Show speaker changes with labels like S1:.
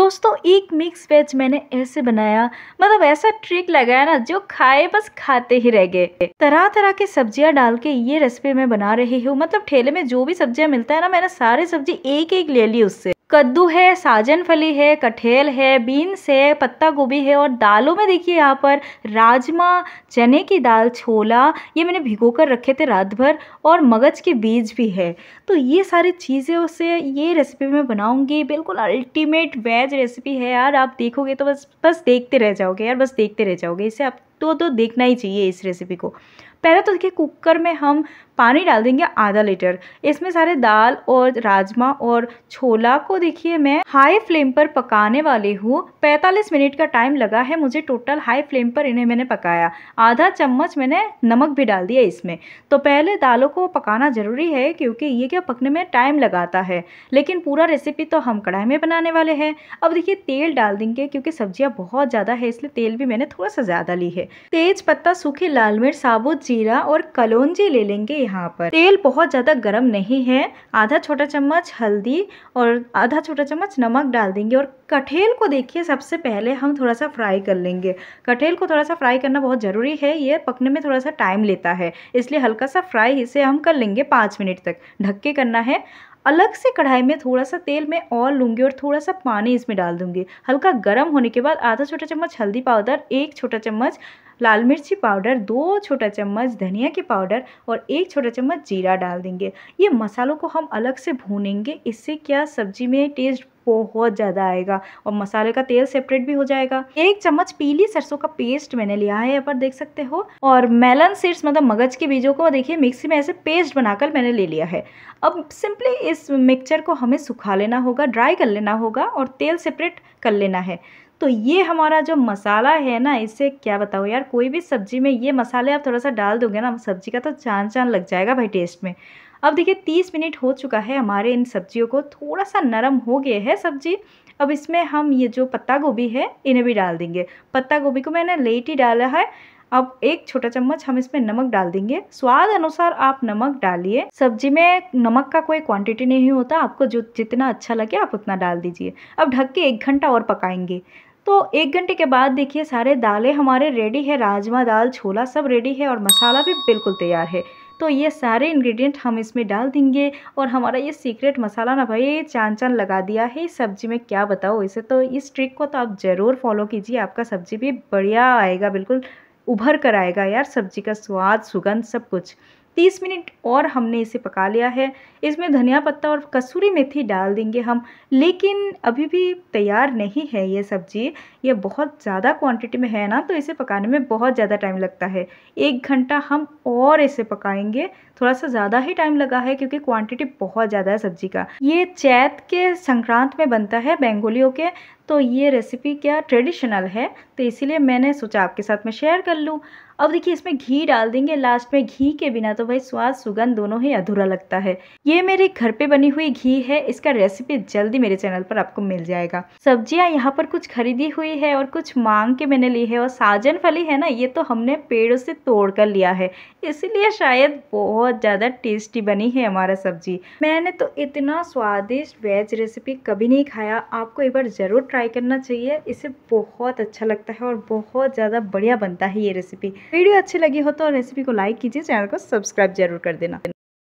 S1: दोस्तों एक mix veg मैंने ऐसे बनाया मतलब ऐसा ट्रिक लगाया ना जो खाए बस खाते ही रह गए तरह तरह के सब्जियां डाल के ये रेसिपी मैं बना रही हूँ मतलब ठेले में जो भी सब्जियां मिलता है ना मैंने सारी सब्जी एक एक ले ली उससे कद्दू है साजन फली है कठेल है बीन्स है पत्ता गोभी है और दालों में देखिए यहाँ पर राजमा चने की दाल छोला ये मैंने भिगो कर रखे थे रात भर और मगज के बीज भी है तो ये सारी चीज़ें उसे ये रेसिपी मैं बनाऊँगी बिल्कुल अल्टीमेट वेज रेसिपी है यार आप देखोगे तो बस बस देखते रह जाओगे यार बस देखते रह जाओगे इसे आप तो तो देखना ही चाहिए इस रेसिपी को पहले तो देखिए कुकर में हम पानी डाल देंगे आधा लीटर इसमें सारे दाल और राजमा और छोला को देखिए मैं हाई फ्लेम पर पकाने वाली हूँ 45 मिनट का टाइम लगा है मुझे टोटल हाई फ्लेम पर इन्हें मैंने पकाया आधा चम्मच मैंने नमक भी डाल दिया इसमें तो पहले दालों को पकाना ज़रूरी है क्योंकि ये क्या पकने में टाइम लगाता है लेकिन पूरा रेसिपी तो हम कढ़ाई में बनाने वाले हैं अब देखिए तेल डाल देंगे क्योंकि सब्जियाँ बहुत ज़्यादा है इसलिए तेल भी मैंने थोड़ा सा ज़्यादा ली है तेज पत्ता सूखे लाल मिर्च साबुत जीरा और कलौंजी ले लेंगे यहाँ पर तेल बहुत ज़्यादा गर्म नहीं है आधा छोटा चम्मच हल्दी और आधा छोटा चम्मच नमक डाल देंगे और कठेल को देखिए सबसे पहले हम थोड़ा सा फ्राई कर लेंगे कठेल को थोड़ा सा फ्राई करना बहुत ज़रूरी है ये पकने में थोड़ा सा टाइम लेता है इसलिए हल्का सा फ्राई इसे हम कर लेंगे पाँच मिनट तक ढक के करना है अलग से कढ़ाई में थोड़ा सा तेल मैं और लूँगी और थोड़ा सा पानी इसमें डाल दूँगी हल्का गर्म होने के बाद आधा छोटा चम्मच हल्दी पाउडर एक छोटा चम्मच लाल मिर्ची पाउडर दो छोटा चम्मच धनिया के पाउडर और एक छोटा चम्मच जीरा डाल देंगे ये मसालों को हम अलग से भूनेंगे इससे क्या सब्जी में टेस्ट बहुत ज़्यादा आएगा और मसाले का तेल सेपरेट भी हो जाएगा एक चम्मच पीली सरसों का पेस्ट मैंने लिया है यहाँ पर देख सकते हो और मेलन सीड्स मतलब मगज के बीजों को देखिए मिक्सी में ऐसे पेस्ट बनाकर मैंने ले लिया है अब सिंपली इस मिक्सचर को हमें सुखा लेना होगा ड्राई कर लेना होगा और तेल सेपरेट कर लेना है तो ये हमारा जो मसाला है ना इसे क्या बताओ यार कोई भी सब्ज़ी में ये मसाले आप थोड़ा सा डाल दोगे ना सब्ज़ी का तो चांद चांद लग जाएगा भाई टेस्ट में अब देखिए तीस मिनट हो चुका है हमारे इन सब्जियों को थोड़ा सा नरम हो गया है सब्जी अब इसमें हम ये जो पत्ता गोभी है इन्हें भी डाल देंगे पत्ता गोभी को मैंने लेट ही डाला है अब एक छोटा चम्मच हम इसमें नमक डाल देंगे स्वाद अनुसार आप नमक डालिए सब्जी में नमक का कोई क्वांटिटी नहीं होता आपको जो जितना अच्छा लगे आप उतना डाल दीजिए अब ढक के एक घंटा और पकाएंगे तो एक घंटे के बाद देखिए सारे दालें हमारे रेडी है राजमा दाल छोला सब रेडी है और मसाला भी बिल्कुल तैयार है तो ये सारे इंग्रेडिएंट हम इसमें डाल देंगे और हमारा ये सीक्रेट मसाला ना भाई चान चान लगा दिया है इस सब्ज़ी में क्या बताओ इसे तो इस ट्रिक को तो आप ज़रूर फॉलो कीजिए आपका सब्ज़ी भी बढ़िया आएगा बिल्कुल उभर कर आएगा यार सब्ज़ी का स्वाद सुगंध सब कुछ तीस मिनट और हमने इसे पका लिया है इसमें धनिया पत्ता और कसूरी मेथी डाल देंगे हम लेकिन अभी भी तैयार नहीं है ये सब्ज़ी ये बहुत ज़्यादा क्वांटिटी में है ना तो इसे पकाने में बहुत ज़्यादा टाइम लगता है एक घंटा हम और इसे पकाएंगे थोड़ा सा ज़्यादा ही टाइम लगा है क्योंकि क्वांटिटी बहुत ज़्यादा है सब्ज़ी का ये चैत के संक्रांत में बनता है बेंगोलियों के तो ये रेसिपी क्या ट्रेडिशनल है तो इसीलिए मैंने सोचा आपके साथ मैं शेयर कर लूँ अब देखिए इसमें घी डाल देंगे लास्ट में घी के बिना तो भाई स्वाद सुगंध दोनों ही अधूरा लगता है ये मेरे घर पे बनी हुई घी है इसका रेसिपी जल्दी मेरे चैनल पर आपको मिल जाएगा सब्जियां यहाँ पर कुछ खरीदी हुई है और कुछ मांग के मैंने ली है और साजन फली है ना ये तो हमने पेड़ों से तोड़ कर लिया है इसलिए शायद बहुत ज़्यादा टेस्टी बनी है हमारा सब्जी मैंने तो इतना स्वादिष्ट वेज रेसिपी कभी नहीं खाया आपको एक बार ज़रूर ट्राई ट्राई करना चाहिए इसे बहुत अच्छा लगता है और बहुत ज़्यादा बढ़िया बनता है ये रेसिपी वीडियो अच्छी लगी हो तो रेसिपी को लाइक कीजिए चैनल को सब्सक्राइब जरूर कर देना